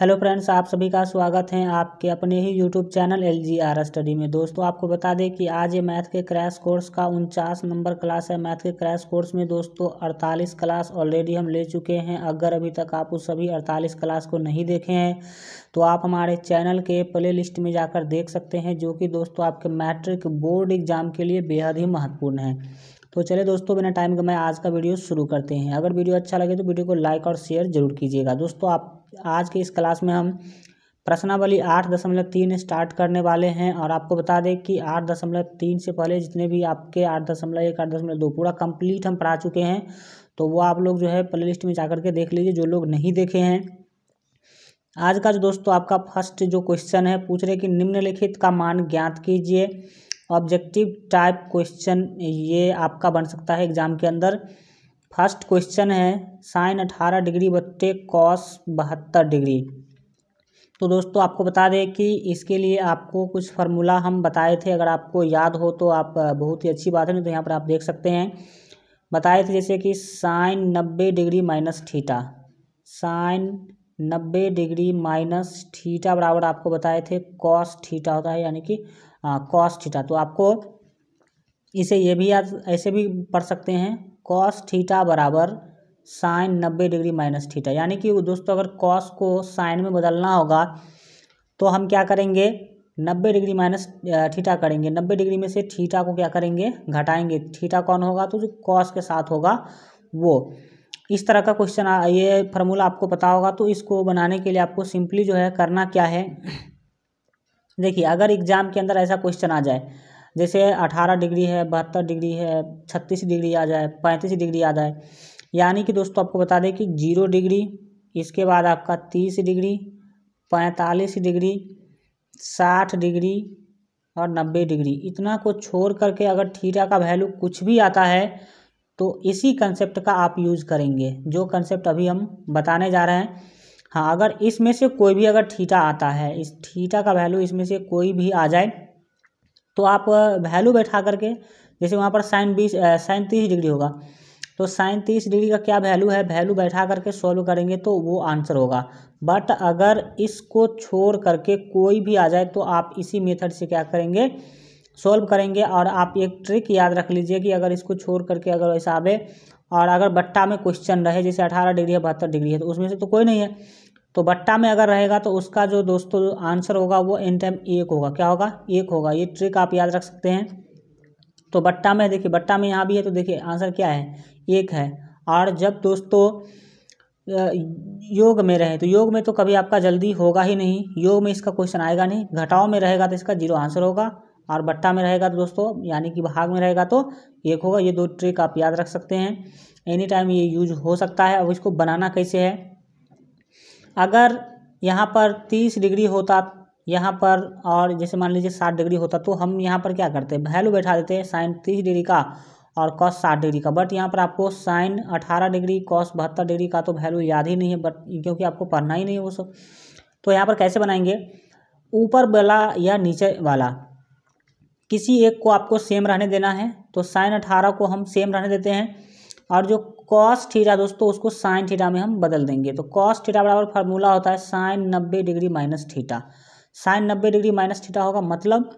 hello friends आप सभी का स्वागत है आपके अपने ही YouTube channel L G R study में दोस्तों आपको बता दें कि आज ये मैथ के क्रैश कोर्स का उनचास नंबर क्लास है मैथ के क्रैश कोर्स में दोस्तों 48 क्लास ऑलरेडी हम ले चुके हैं अगर अभी तक आप उस सभी 48 क्लास को नहीं देखे हैं तो आप हमारे चैनल के प्ले लिस्ट में जाकर देख सकते हैं जो कि दोस्तों आपके मैट्रिक बोर्ड एग्जाम के लिए बेहद ही महत्वपूर्ण है तो चले दोस्तों बिना टाइम के मैं आज का वीडियो शुरू करते हैं अगर वीडियो अच्छा लगे तो वीडियो को लाइक और शेयर जरूर कीजिएगा दोस्तों आप आज के इस क्लास में हम प्रश्नावली आठ दशमलव तीन स्टार्ट करने वाले हैं और आपको बता दें कि आठ दशमलव तीन से पहले जितने भी आपके आठ दशमलव एक आठ दशमलव दो पूरा कंप्लीट हम पढ़ा चुके हैं तो वो आप लोग जो है प्ले लिस्ट में जा के देख लीजिए जो लोग नहीं देखे हैं आज का जो दोस्तों आपका फर्स्ट जो क्वेश्चन है पूछ रहे कि निम्नलिखित का मान ज्ञात कीजिए ऑब्जेक्टिव टाइप क्वेश्चन ये आपका बन सकता है एग्जाम के अंदर फर्स्ट क्वेश्चन है साइन अठारह डिग्री बट्टे कॉस बहत्तर डिग्री तो दोस्तों आपको बता दें कि इसके लिए आपको कुछ फार्मूला हम बताए थे अगर आपको याद हो तो आप बहुत ही अच्छी बात है तो यहाँ पर आप देख सकते हैं बताए थे जैसे कि साइन नब्बे डिग्री माइनस ठीठा साइन नब्बे डिग्री माइनस ठीटा बराबर आपको बताए थे कॉस ठीटा होता है यानी कि कॉस ठीठा तो आपको इसे ये भी याद ऐसे भी पढ़ सकते हैं कॉस थीटा बराबर साइन नब्बे डिग्री माइनस थीटा यानी कि दोस्तों अगर कॉस को साइन में बदलना होगा तो हम क्या करेंगे नब्बे डिग्री माइनस थीटा करेंगे नब्बे डिग्री में से थीटा को क्या करेंगे घटाएंगे थीटा कौन होगा तो जो कॉस के साथ होगा वो इस तरह का क्वेश्चन ये फार्मूला आपको पता होगा तो इसको बनाने के लिए आपको सिंपली जो है करना क्या है देखिए अगर एग्जाम के अंदर ऐसा क्वेश्चन आ जाए जैसे अठारह डिग्री है बहत्तर डिग्री है छत्तीस डिग्री आ जाए पैंतीस डिग्री आ जाए यानी कि दोस्तों आपको बता दें कि जीरो डिग्री इसके बाद आपका तीस डिग्री पैंतालीस डिग्री साठ डिग्री और नब्बे डिग्री इतना को छोड़ करके अगर थीटा का वैल्यू कुछ भी आता है तो इसी कंसेप्ट का आप यूज़ करेंगे जो कंसेप्ट अभी हम बताने जा रहे हैं हाँ अगर इसमें से कोई भी अगर थीटा आता है इस थीटा का वैल्यू इसमें से कोई भी आ जाए तो आप वैल्यू बैठा करके जैसे वहाँ पर साइन बीस साइन तीस डिग्री होगा तो साइन तीस डिग्री का क्या वैल्यू है वैल्यू बैठा करके सॉल्व करेंगे तो वो आंसर होगा बट अगर इसको छोड़ करके कोई भी आ जाए तो आप इसी मेथड से क्या करेंगे सॉल्व करेंगे और आप एक ट्रिक याद रख लीजिए कि अगर इसको छोड़ करके अगर वैसा आवे और अगर बट्टा में क्वेश्चन रहे जैसे अठारह डिग्री है बहत्तर डिग्री है तो उसमें से तो कोई नहीं है तो बट्टा में अगर रहेगा तो उसका जो दोस्तों आंसर होगा वो एन टाइम एक होगा क्या होगा एक होगा ये ट्रिक आप याद रख सकते हैं तो बट्टा में देखिए बट्टा में यहाँ भी है तो देखिए आंसर क्या है एक है और जब दोस्तों योग में रहे तो योग में तो कभी आपका जल्दी होगा ही नहीं योग में इसका क्वेश्चन आएगा नहीं घटाओ में रहेगा तो इसका जीरो आंसर होगा और बट्टा में रहेगा तो दोस्तों यानी कि भाग में रहेगा तो एक होगा ये दो ट्रिक आप याद रख सकते हैं एनी टाइम ये यूज हो सकता है अब इसको बनाना कैसे है अगर यहाँ पर तीस डिग्री होता यहाँ पर और जैसे मान लीजिए साठ डिग्री होता तो हम यहाँ पर क्या करते हैं वैल्यू बैठा देते हैं साइन तीस डिग्री का और कॉस साठ डिग्री का बट यहाँ पर आपको साइन अठारह डिग्री कॉस बहत्तर डिग्री का तो वैल्यू याद ही नहीं है बट क्योंकि आपको पढ़ना ही नहीं है वो सब तो यहाँ पर कैसे बनाएंगे ऊपर वाला या नीचे वाला किसी एक को आपको सेम रहने देना है तो साइन अठारह को हम सेम रहने देते हैं और जो कॉस थीटा दोस्तों उसको साइन थीटा में हम बदल देंगे तो कॉस थीटा बराबर फार्मूला होता है साइन नब्बे डिग्री माइनस थीटा साइन नब्बे डिग्री माइनस थीटा होगा मतलब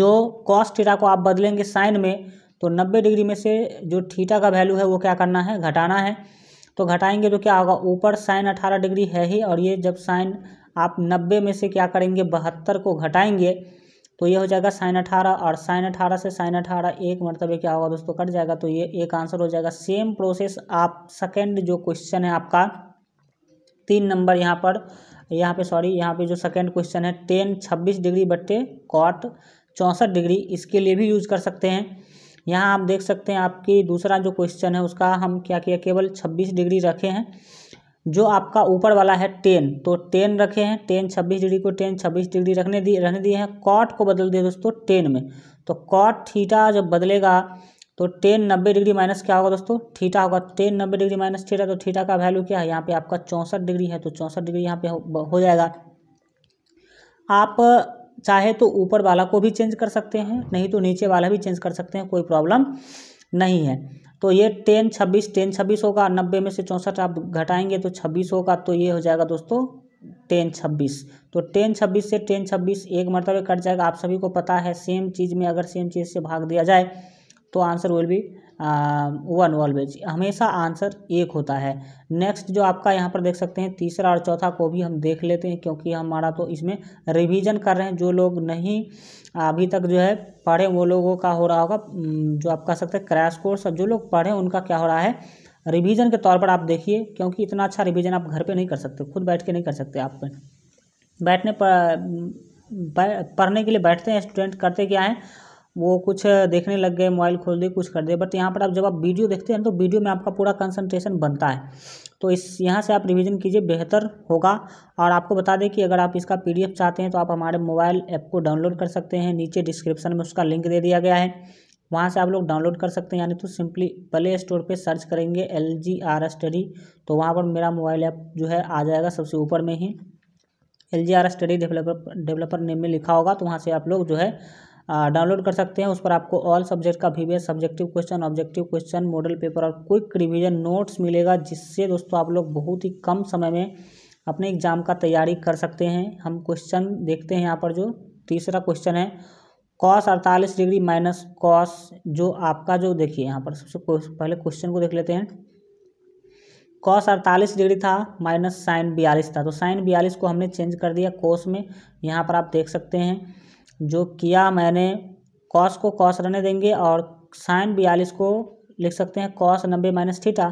जो कॉस थीटा को आप बदलेंगे साइन में तो नब्बे डिग्री में से जो थीटा का वैल्यू है वो क्या करना है घटाना है तो घटाएंगे तो क्या होगा ऊपर साइन अठारह डिग्री है ही और ये जब साइन आप नब्बे में से क्या करेंगे बहत्तर को घटाएंगे तो ये हो जाएगा साइन अठारह और साइन अठारह से साइन अठारह एक मरतबे क्या होगा दोस्तों कट जाएगा तो ये एक आंसर हो जाएगा सेम प्रोसेस आप सेकेंड जो क्वेश्चन है आपका तीन नंबर यहाँ पर यहाँ पे सॉरी यहाँ पे जो सेकेंड क्वेश्चन है टेन छब्बीस डिग्री बट्टे कॉट चौंसठ डिग्री इसके लिए भी यूज कर सकते हैं यहाँ आप देख सकते हैं आपकी दूसरा जो क्वेश्चन है उसका हम क्या किया केवल छब्बीस डिग्री रखे हैं जो आपका ऊपर वाला है टेन तो टेन रखे हैं टेन छब्बीस डिग्री को टेन छब्बीस डिग्री रखने दिए रहने दिए हैं कॉट को बदल दिए दोस्तों टेन में तो कॉट थीटा जब बदलेगा तो टेन नब्बे डिग्री माइनस क्या होगा दोस्तों थीटा होगा टेन नब्बे डिग्री माइनस थीटा तो थीटा का वैल्यू क्या है यहाँ पे आपका चौंसठ डिग्री है तो चौंसठ डिग्री यहाँ पे हो, हो जाएगा आप चाहे तो ऊपर वाला को भी चेंज कर सकते हैं नहीं तो नीचे वाला भी चेंज कर सकते हैं कोई प्रॉब्लम नहीं है तो ये टेन छब्बीस टेन छब्बीस होगा नब्बे में से चौंसठ आप घटाएंगे तो छब्बीस होगा तो ये हो जाएगा दोस्तों टेन छब्बीस तो टेन छब्बीस से टेन छब्बीस एक मरतबे कट जाएगा आप सभी को पता है सेम चीज़ में अगर सेम चीज़ से भाग दिया जाए तो आंसर विल भी वन ऑलवेज हमेशा आंसर एक होता है नेक्स्ट जो आपका यहाँ पर देख सकते हैं तीसरा और चौथा को भी हम देख लेते हैं क्योंकि हमारा तो इसमें रिवीजन कर रहे हैं जो लोग नहीं अभी तक जो है पढ़े वो लोगों का हो रहा होगा जो आप कह सकते हैं क्रैश कोर्स जो लोग पढ़े उनका क्या हो रहा है रिवीजन के तौर पर आप देखिए क्योंकि इतना अच्छा रिवीजन आप घर पे नहीं कर सकते खुद बैठ के नहीं कर सकते आप बैठने पर पढ़ने के लिए बैठते हैं स्टूडेंट करते क्या हैं वो कुछ देखने लग गए मोबाइल खोल दिए कुछ कर दिए बट यहाँ पर आप जब आप वीडियो देखते हैं तो वीडियो में आपका पूरा कंसंट्रेशन बनता है तो इस यहाँ से आप रिवीजन कीजिए बेहतर होगा और आपको बता दें कि अगर आप इसका पीडीएफ चाहते हैं तो आप हमारे मोबाइल ऐप को डाउनलोड कर सकते हैं नीचे डिस्क्रिप्शन में उसका लिंक दे दिया गया है वहाँ से आप लोग डाउनलोड कर सकते हैं यानी तो सिंपली प्ले स्टोर पर सर्च करेंगे एल जी आर स्टडी तो वहाँ पर मेरा मोबाइल ऐप जो है आ जाएगा सबसे ऊपर में ही L G R study developer developer name में लिखा होगा तो वहाँ से आप लोग जो है डाउनलोड कर सकते हैं उस पर आपको ऑल सब्जेक्ट का वी subjective question objective question model paper और क्विक रिविजन नोट्स मिलेगा जिससे दोस्तों आप लोग बहुत ही कम समय में अपने एग्जाम का तैयारी कर सकते हैं हम क्वेश्चन देखते हैं यहाँ पर जो तीसरा क्वेश्चन है कॉस अड़तालीस डिग्री माइनस कॉस जो आपका जो देखिए यहाँ पर सबसे पहले क्वेश्चन को देख लेते हैं कॉस अड़तालीस डिग्री था माइनस साइन बयालीस था तो साइन बयालीस को हमने चेंज कर दिया कोस में यहाँ पर आप देख सकते हैं जो किया मैंने कॉस को कॉस रहने देंगे और साइन बयालीस को लिख सकते हैं कॉस नब्बे माइनस थीटा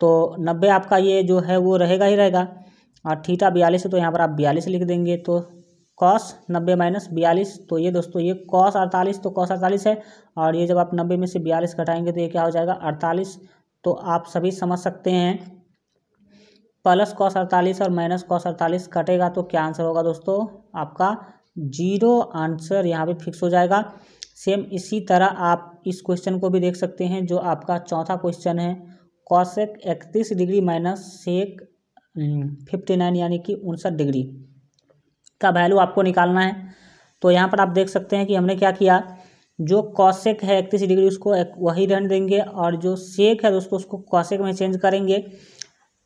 तो नब्बे आपका ये जो है वो रहेगा ही रहेगा और थीटा बयालीस है तो यहाँ पर आप बयालीस लिख देंगे तो कॉस नब्बे माइनस बयालीस तो ये दोस्तों ये कॉस अड़तालीस तो कॉस अड़तालीस है और ये जब आप नब्बे में से बयालीस घटाएंगे तो ये क्या हो जाएगा अड़तालीस तो आप सभी समझ सकते हैं प्लस कॉस अड़तालीस और माइनस कॉस अड़तालीस कटेगा तो क्या आंसर होगा दोस्तों आपका जीरो आंसर यहाँ पे फिक्स हो जाएगा सेम इसी तरह आप इस क्वेश्चन को भी देख सकते हैं जो आपका चौथा क्वेश्चन है कौशिक इकतीस degree minus sec fifty nine यानी कि उनसठ डिग्री का वैल्यू आपको निकालना है तो यहाँ पर आप देख सकते हैं कि हमने क्या किया जो कौशिक है इकतीस डिग्री उसको वही रहने देंगे और जो सेक है दोस्तों उसको कॉशेक में चेंज करेंगे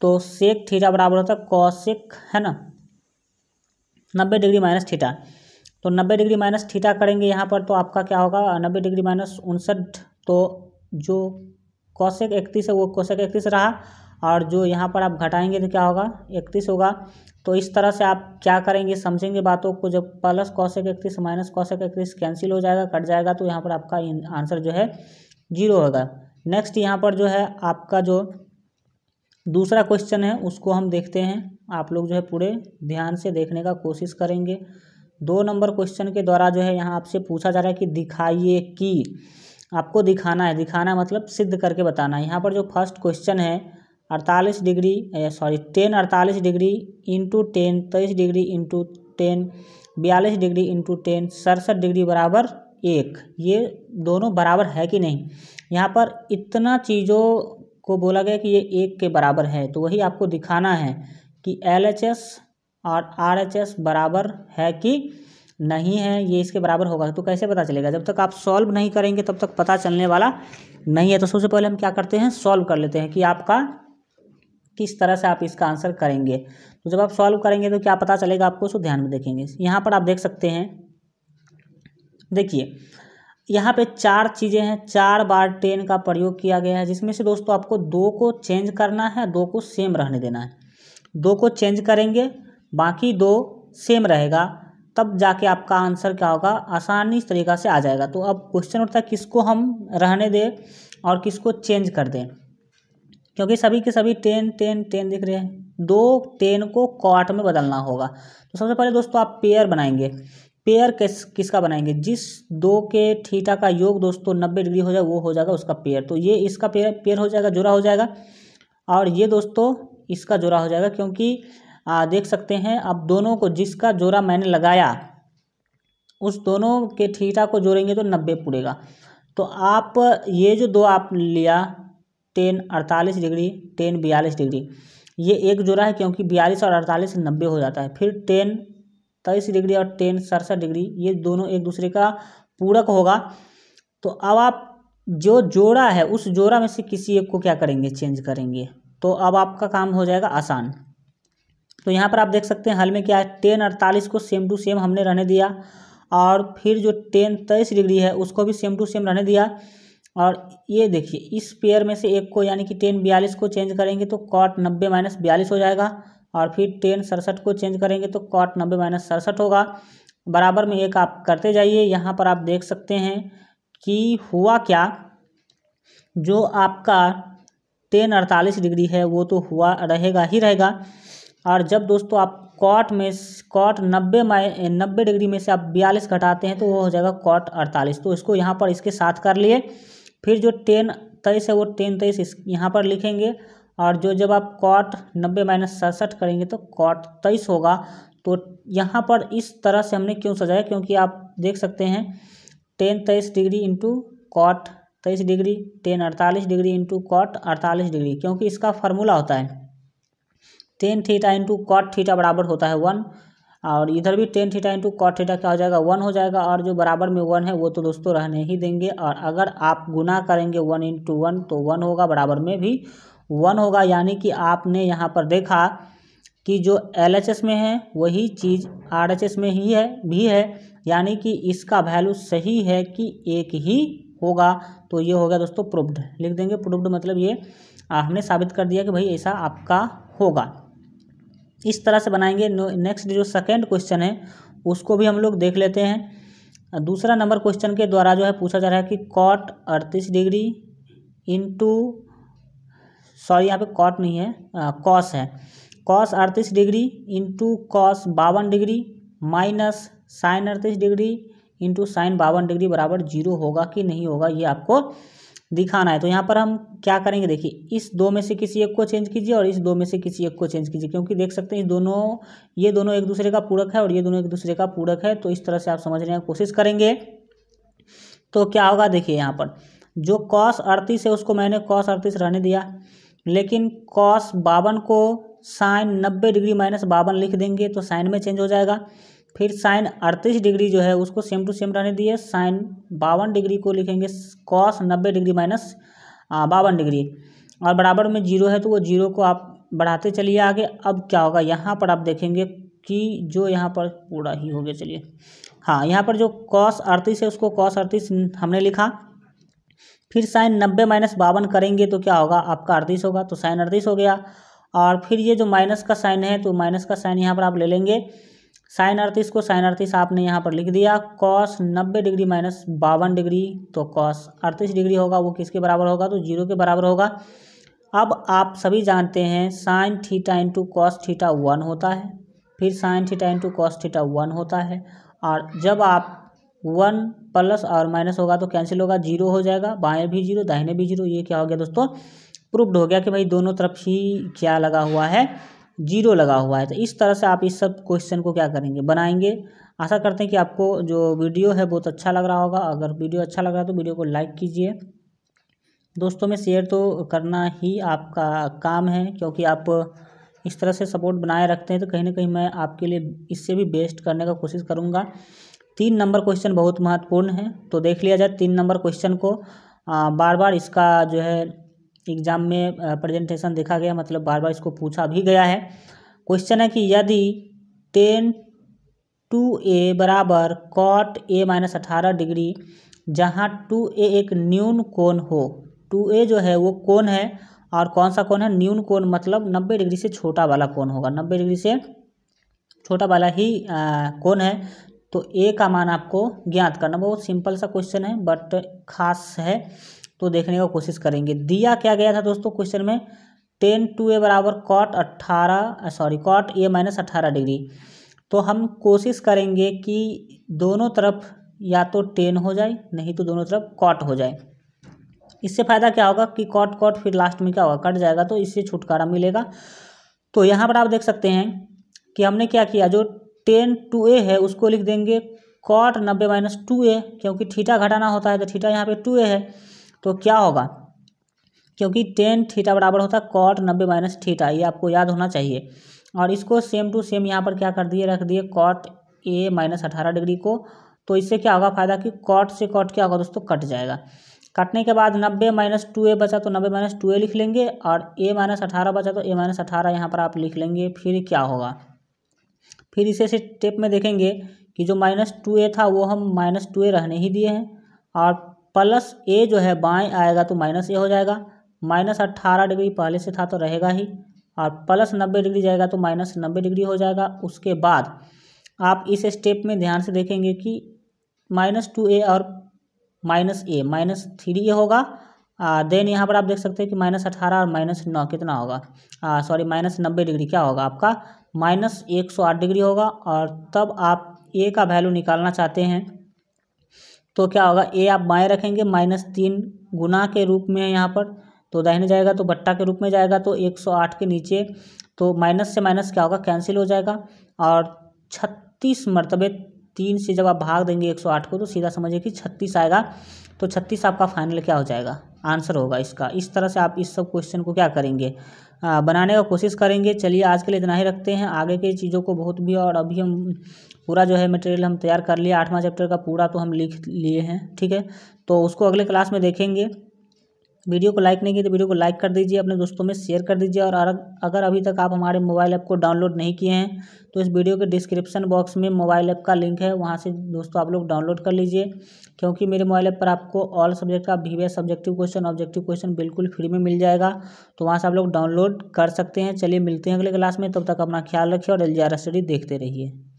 तो सेक थीटा बराबर होता है कौशिक है ना नब्बे डिग्री माइनस थीटा तो नब्बे डिग्री माइनस थीटा करेंगे यहाँ पर तो आपका क्या होगा नब्बे डिग्री माइनस उनसठ तो जो कौशिक इकतीस है वो कौशिक इकतीस रहा और जो यहाँ पर आप घटाएंगे तो क्या होगा इकतीस होगा तो इस तरह से आप क्या करेंगे समझेंगे बातों को जब प्लस कौशिक इकतीस माइनस कौशिक इकतीस कैंसिल हो जाएगा कट जाएगा तो यहाँ पर आपका आंसर जो है जीरो होगा नेक्स्ट यहाँ पर जो है आपका जो दूसरा क्वेश्चन है उसको हम देखते हैं आप लोग जो है पूरे ध्यान से देखने का कोशिश करेंगे दो नंबर क्वेश्चन के द्वारा जो है यहाँ आपसे पूछा जा रहा है कि दिखाइए कि आपको दिखाना है दिखाना मतलब सिद्ध करके बताना है यहाँ पर जो फर्स्ट क्वेश्चन है अड़तालीस डिग्री सॉरी टेन अड़तालीस डिग्री इंटू टेन तेईस डिग्री इंटू टेन बयालीस डिग्री इंटू टेन सड़सठ डिग्री बराबर एक ये दोनों बराबर है कि नहीं यहाँ पर इतना चीज़ों को बोला गया कि ये एक के बराबर है तो वही आपको दिखाना है कि एल एच एस और आर एच एस बराबर है कि नहीं है ये इसके बराबर होगा तो कैसे पता चलेगा जब तक आप सॉल्व नहीं करेंगे तब तक पता चलने वाला नहीं है तो सबसे पहले हम क्या करते हैं सॉल्व कर लेते हैं कि आपका किस तरह से आप इसका आंसर करेंगे तो जब आप सॉल्व करेंगे तो क्या पता चलेगा आपको उसको ध्यान में देखेंगे यहाँ पर आप देख सकते हैं देखिए यहाँ पे चार चीज़ें हैं चार बार टेन का प्रयोग किया गया है जिसमें से दोस्तों आपको दो को चेंज करना है दो को सेम रहने देना है दो को चेंज करेंगे बाकी दो सेम रहेगा तब जाके आपका आंसर क्या होगा आसानी तरीका से आ जाएगा तो अब क्वेश्चन उठता है किसको हम रहने दें और किसको चेंज कर दें क्योंकि सभी के सभी टेन टेन टेन दिख रहे हैं दो टेन को क्वाट में बदलना होगा तो सबसे पहले दोस्तों आप पेयर बनाएंगे पेयर किस किसका बनाएंगे जिस दो के ठीटा का योग दोस्तों नब्बे डिग्री हो जाए वो हो जाएगा उसका पेयर तो ये इसका पेयर पेयर हो जाएगा जुड़ा हो जाएगा और ये दोस्तों इसका जुड़ा हो जाएगा क्योंकि आ, देख सकते हैं अब दोनों को जिसका जोड़ा मैंने लगाया उस दोनों के थीटा को जोड़ेंगे तो नब्बे पूरेगा तो आप ये जो दो आप लिया टेन अड़तालीस डिग्री टेन बयालीस डिग्री ये एक जोड़ा है क्योंकि बयालीस और अड़तालीस नब्बे हो जाता है फिर टेन तेईस डिग्री और टेन सड़सठ डिग्री ये दोनों एक दूसरे का पूरक होगा तो अब आप जो जोड़ा है उस जोड़ा में से किसी एक को क्या करेंगे चेंज करेंगे तो अब आपका काम हो जाएगा आसान तो यहाँ पर आप देख सकते हैं हल में क्या है टेन अड़तालीस को सेम टू सेम हमने रहने दिया और फिर जो टेन तेईस डिग्री है उसको भी सेम टू सेम रहने दिया और ये देखिए इस पेयर में से एक को यानी कि टेन बयालीस को चेंज करेंगे तो कॉट नब्बे माइनस बयालीस हो जाएगा और फिर टेन सड़सठ को चेंज करेंगे तो कॉट नब्बे माइनस सड़सठ होगा बराबर में एक आप करते जाइए यहाँ पर आप देख सकते हैं कि हुआ क्या जो आपका टेन अड़तालीस डिग्री है वो तो हुआ रहेगा ही रहेगा और जब दोस्तों आप कॉट में कॉट नब्बे माइ नब्बे डिग्री में से आप बयालीस घटाते हैं तो वो हो जाएगा कॉट अड़तालीस तो इसको यहाँ पर इसके साथ कर लिए फिर जो टेन तेईस है वो टेन तेईस इस यहाँ पर लिखेंगे और जो जब आप कॉट नब्बे माइनस सड़सठ करेंगे तो कॉट तेईस होगा तो यहाँ पर इस तरह से हमने क्यों सजाया क्योंकि आप देख सकते हैं टेन तेईस डिग्री इंटू कॉट तेईस डिग्री टेन अड़तालीस डिग्री इंटू कॉट अड़तालीस डिग्री क्योंकि इसका फार्मूला होता है tan theta into cot theta बराबर होता है वन और इधर भी tan theta into cot theta क्या हो जाएगा वन हो जाएगा और जो बराबर में वन है वो तो दोस्तों रहने ही देंगे और अगर आप गुना करेंगे वन इंटू वन तो वन होगा बराबर में भी वन होगा यानी कि आपने यहाँ पर देखा कि जो एल में है वही चीज़ आर में ही है भी है यानी कि इसका वैल्यू सही है कि एक ही होगा तो ये हो गया दोस्तों प्रूफ्ड लिख देंगे प्रूफ्ड मतलब ये हमने साबित कर दिया कि भाई ऐसा आपका होगा इस तरह से बनाएंगे नेक्स्ट जो सेकेंड क्वेश्चन है उसको भी हम लोग देख लेते हैं दूसरा नंबर क्वेश्चन के द्वारा जो है पूछा जा रहा है कि कॉट अड़तीस डिग्री इंटू सॉरी यहाँ पे कॉट नहीं है कॉस है कॉस अड़तीस डिग्री इंटू कॉस बावन डिग्री माइनस साइन अड़तीस डिग्री इंटू साइन बावन डिग्री बराबर जीरो होगा कि नहीं होगा ये आपको दिखाना है तो यहाँ पर हम क्या करेंगे देखिए इस दो में से किसी एक को चेंज कीजिए और इस दो में से किसी एक को चेंज कीजिए क्योंकि देख सकते हैं दोनों ये दोनों एक दूसरे का पूरक है और ये दोनों एक दूसरे का पूरक है तो इस तरह से आप समझने की कोशिश करेंगे तो क्या होगा देखिए यहाँ पर जो कॉस अड़तीस है उसको मैंने कॉस अड़तीस रहने दिया लेकिन कॉस बावन को साइन नब्बे डिग्री माइनस बावन लिख देंगे तो साइन में चेंज हो जाएगा फिर साइन अड़तीस डिग्री जो है उसको सेम टू सेम रहने दिए साइन बावन डिग्री को लिखेंगे कॉस नब्बे डिग्री माइनस बावन डिग्री और बराबर में जीरो है तो वो जीरो को आप बढ़ाते चलिए आगे अब क्या होगा यहाँ पर आप देखेंगे कि जो यहाँ पर पूरा ही हो गया चलिए हाँ यहाँ पर जो कॉस अड़तीस है उसको कॉस अड़तीस हमने लिखा फिर साइन नब्बे माइनस बावन करेंगे तो क्या होगा आपका अड़तीस होगा तो साइन अड़तीस हो गया और फिर ये जो माइनस का साइन है तो माइनस का साइन यहाँ पर आप ले लेंगे साइन अड़तीस को साइन अड़तीस आपने यहाँ पर लिख दिया कॉस नब्बे डिग्री माइनस बावन डिग्री तो कॉस अड़तीस डिग्री होगा वो किसके बराबर होगा तो जीरो के बराबर होगा अब आप सभी जानते हैं sine theta into cos theta one होता है फिर sine theta into cos theta one होता है और जब आप वन प्लस और माइनस होगा तो कैंसिल होगा जीरो हो जाएगा बाएँ भी जीरो दाहिने भी जीरो ये क्या हो गया दोस्तों प्रूफ्ड हो गया कि भाई दोनों तरफ ही क्या लगा हुआ है जीरो लगा हुआ है तो इस तरह से आप इस सब क्वेश्चन को क्या करेंगे बनाएंगे आशा करते हैं कि आपको जो वीडियो है बहुत अच्छा लग रहा होगा अगर वीडियो अच्छा लग रहा है तो वीडियो को लाइक कीजिए दोस्तों में शेयर तो करना ही आपका काम है क्योंकि आप इस तरह से सपोर्ट बनाए रखते हैं तो कहीं ना कहीं मैं आपके लिए इससे भी बेस्ट करने का कोशिश करूँगा तीन नंबर क्वेश्चन बहुत महत्वपूर्ण है तो देख लिया जाए तीन नंबर क्वेश्चन को बार बार इसका जो है एग्जाम में प्रेजेंटेशन देखा गया मतलब बार बार इसको पूछा भी गया है क्वेश्चन है कि यदि टेन टू ए बराबर कॉट ए माइनस अठारह डिग्री जहाँ टू ए एक न्यून कोण हो टू ए जो है वो कोण है और कौन सा कोण है न्यून कोण मतलब नब्बे डिग्री से छोटा वाला कोण होगा नब्बे डिग्री से छोटा वाला ही कोण है तो ए का मान आपको ज्ञात करना बहुत सिंपल सा क्वेश्चन है बट खास है तो देखने का कोशिश करेंगे दिया क्या गया था दोस्तों क्वेश्चन में टेन टू ए बराबर कॉट अट्ठारह सॉरी कॉट ए माइनस अट्ठारह डिग्री तो हम कोशिश करेंगे कि दोनों तरफ या तो टेन हो जाए नहीं तो दोनों तरफ कॉट हो जाए इससे फ़ायदा क्या होगा कि कॉट कॉट फिर लास्ट में क्या होगा कट जाएगा तो इससे छुटकारा मिलेगा तो यहाँ पर आप देख सकते हैं कि हमने क्या किया जो टेन टू ए है उसको लिख देंगे कॉट नब्बे माइनस टू ए क्योंकि ठीठा घटाना होता है तो ठीठा यहाँ पे टू ए है तो क्या होगा क्योंकि टेन थीटा बराबर होता है कॉट नब्बे माइनस थीटा ये आपको याद होना चाहिए और इसको सेम टू सेम यहाँ पर क्या कर दिए रख दिए कॉट ए माइनस अठारह डिग्री को तो इससे क्या होगा फायदा कि कॉट से कॉट क्या होगा दोस्तों कट जाएगा कटने के बाद नब्बे माइनस टू ए बचा तो नब्बे माइनस टू ए लिख लेंगे और ए माइनस अठारह बचा तो ए माइनस अठारह यहाँ पर आप लिख लेंगे फिर क्या होगा फिर इसे स्टेप में देखेंगे कि जो माइनस टू ए था वो हम माइनस टू ए रहने ही दिए हैं और प्लस ए जो है बाएं आएगा तो माइनस ए हो जाएगा माइनस अट्ठारह डिग्री पहले से था तो रहेगा ही और प्लस नब्बे डिग्री जाएगा तो माइनस नब्बे डिग्री हो जाएगा उसके बाद आप इस स्टेप में ध्यान से देखेंगे कि माइनस टू ए और minus A minus three A होगा देन यहाँ पर आप देख सकते हैं कि माइनस अठारह और माइनस नौ कितना होगा सॉरी माइनस नब्बे डिग्री क्या होगा आपका माइनस एक सौ आठ डिग्री होगा और तब आप ए का वैल्यू निकालना चाहते हैं तो क्या होगा ए आप बाएँ रखेंगे माइनस तीन गुना के रूप में है यहाँ पर तो दाहिने जाएगा तो बट्टा के रूप में जाएगा तो 108 के नीचे तो माइनस से माइनस क्या होगा कैंसिल हो जाएगा और छत्तीस मरतबे तीन से जब आप भाग देंगे 108 को तो सीधा समझिए कि छत्तीस आएगा तो छत्तीस आपका फाइनल क्या हो जाएगा आंसर होगा इसका इस तरह से आप इस सब क्वेश्चन को क्या करेंगे बनाने का कोशिश करेंगे चलिए आज के लिए इतना ही रखते हैं आगे की चीज़ों को बहुत भी और अभी हम पूरा जो है मटेरियल हम तैयार कर लिए आठवां चैप्टर का पूरा तो हम लिख लिए हैं ठीक है तो उसको अगले क्लास में देखेंगे वीडियो को लाइक नहीं किया तो वीडियो को लाइक कर दीजिए अपने दोस्तों में शेयर कर दीजिए और अगर अभी तक आप हमारे मोबाइल ऐप को डाउनलोड नहीं किए हैं तो इस वीडियो के डिस्क्रिप्शन बॉक्स में मोबाइल ऐप का लिंक है वहाँ से दोस्तों आप लोग डाउनलोड कर लीजिए क्योंकि मेरे मोबाइल ऐप पर आपको ऑल सब्जेक्ट का वी सब्जेक्टिव क्वेश्चन ऑब्जेक्टिव क्वेश्चन बिल्कुल फ्री में मिल जाएगा तो वहाँ से आप लोग डाउनलोड कर सकते हैं चलिए मिलते हैं अगले क्लास में तब तक अपना ख्याल रखिए और एल स्टडी देखते रहिए